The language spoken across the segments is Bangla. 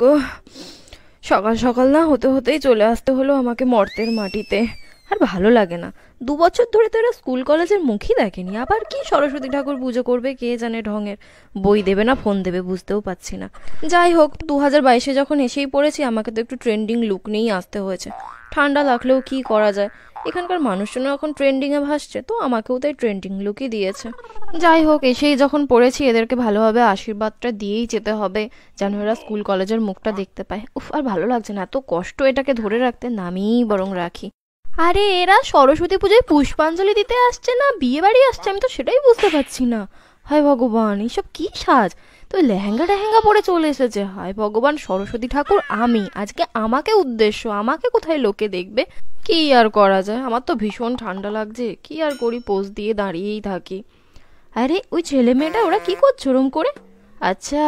গো সকাল সকাল না হতে হতেই চলে আসতে হলো আমাকে মর্তের মাটিতে আর ভালো লাগে না দু বছর ধরে তো এরা স্কুল কলেজের মুখই দেখেনি আবার কি সরস্বতী ঠাকুর পুজো করবে কে জানে ঢঙের বই দেবে না ফোন দেবে বুঝতেও পারছি না যাই হোক দু হাজার বাইশে যখন এসেই পড়েছি আমাকে তো একটু ট্রেন্ডিং লুক নিয়েই আসতে হয়েছে ঠান্ডা লাগলেও কি করা যায় এখানকার মানুষজনও এখন ট্রেন্ডিংয়ে ভাসছে তো আমাকেও তাই ট্রেন্ডিং লুকই দিয়েছে যাই হোক এসেই যখন পড়েছি এদেরকে ভালোভাবে আশীর্বাদটা দিয়েই যেতে হবে যেন এরা স্কুল কলেজের মুখটা দেখতে পায় উফ আর ভালো লাগছে না এত কষ্ট এটাকে ধরে রাখতে নামিই বরং রাখি আরে এরা সরস্বতী পুজোয় পুষ্পাঞ্জলি দিতে আসছে না বিয়ে বাড়ি আসছে আমি তো সেটাই বুঝতে পারছি না হায় ভগবান এইসব কি সাজ তো লেহেঙ্গা টেহেঙ্গা পরে চলে এসেছে হায় ভগবান সরস্বতী ঠাকুর আমি আজকে আমাকে উদ্দেশ্য আমাকে কোথায় লোকে দেখবে কি আর করা যায় আমার তো ভীষণ ঠান্ডা লাগছে কি আর করি পোজ দিয়ে দাঁড়িয়েই থাকি আরে ওই ছেলে মেয়েটা ওরা কি করছে ওরম করে আচ্ছা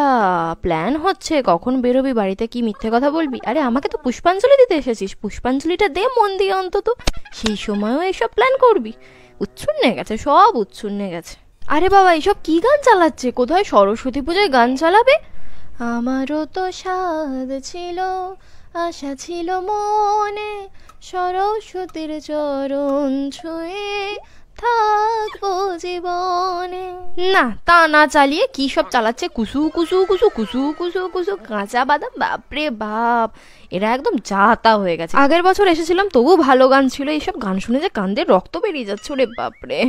প্ল্যান হচ্ছে কখন বেরোবি বাড়িতে কি মিথ্যে কথা বলবি আরে আমাকে তো পুষ্পাঞ্জলি দিতে এসেছিস পুষ্পাঞ্জলিটা দে মন দিয়ে অন্তত সেই সময়ও এসব প্ল্যান করবি উচ্ছন্নে গেছে সব উচ্ছন্নে গেছে আরে বাবা এসব কি গান চালাচ্ছে কোথায় সরস্বতী পুজোয় গান চালাবে আমারও তো স্বাদ ছিল আশা ছিল মনে সরস্বতীর চরণ ছুঁয়ে থাকবো জীবনে না তা না চালিয়ে কি সব চালাচ্ছে কুসু কুসু কুসু কুসু কুসু কুসু কাঁচা বাদাম বাপরে বাপ এরা একদম জাতা হয়ে গেছে আগের বছর এসেছিলাম তবু ভালো গান ছিল এইসব গান শুনে যে কান্দের রক্ত বেরিয়ে যাচ্ছে ওরে বাপরে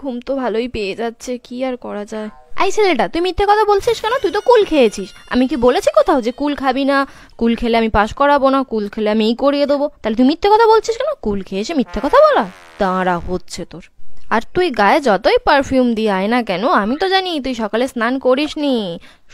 ঘুম তো ভালোই পেয়ে যাচ্ছে কি আর করা যায় এই ছেলেটা তুই মিথ্যে কথা বলছিস কেন তুই তো কুল খেয়েছিস আমি কি বলেছি কোথাও যে কুল খাবি না কুল খেলে আমি পাশ করাবো না কুল খেলে আমি এই করিয়ে দেবো তাহলে তুই মিথ্যে কথা বলছিস কেন কুল খেয়ে এসে মিথ্যে কথা বলা দাঁড়া হচ্ছে তোর আর তুই গায়ে যতই পারফিউম দিয়ে আয় না কেন আমি তো জানি তুই সকালে স্নান করিস নি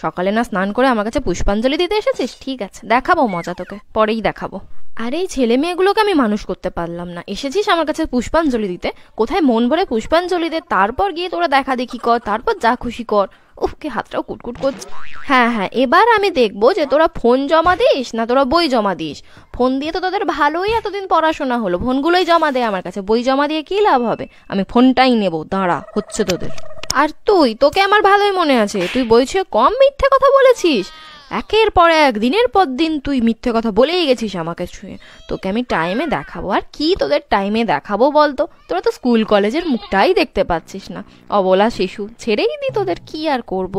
সকালে না স্নান করে আমার কাছে পুষ্পাঞ্জলি দিতে এসেছিস ঠিক আছে দেখাবো মজা তোকে পরেই দেখাবো আর এই ছেলে মেয়েগুলোকে আমি মানুষ করতে পারলাম না এসেছিস আমার কাছে পুষ্পাঞ্জলি দিতে কোথায় মন ভরে পুষ্পাঞ্জলি দে তারপর গিয়ে তোরা দেখা দেখি কর তারপর যা খুশি কর ওকে হাতটাও কুটকুট করছে হ্যাঁ হ্যাঁ এবার আমি দেখবো যে তোরা ফোন জমা দিস না তোরা বই জমা দিস ফোন দিয়ে তো তোদের ভালোই এতদিন পড়াশোনা হলো ফোনগুলোই জমা দে আমার কাছে বই জমা দিয়ে কী লাভ হবে আমি ফোনটাই নেব দাঁড়া হচ্ছে তোদের আর তুই তোকে আমার ভালোই মনে আছে তুই বইছে কম মিথ্যে কথা বলেছিস একের পর এক দিনের পর দিন তুই মিথ্যে কথা বলেই গেছিস আমাকে ছুঁয়ে তোকে আমি টাইমে দেখাবো আর কি তোদের টাইমে দেখাবো বলতো তোরা তো স্কুল কলেজের মুখটাই দেখতে পাচ্ছিস না অবলা শিশু ছেড়েই দি তোদের কি আর করব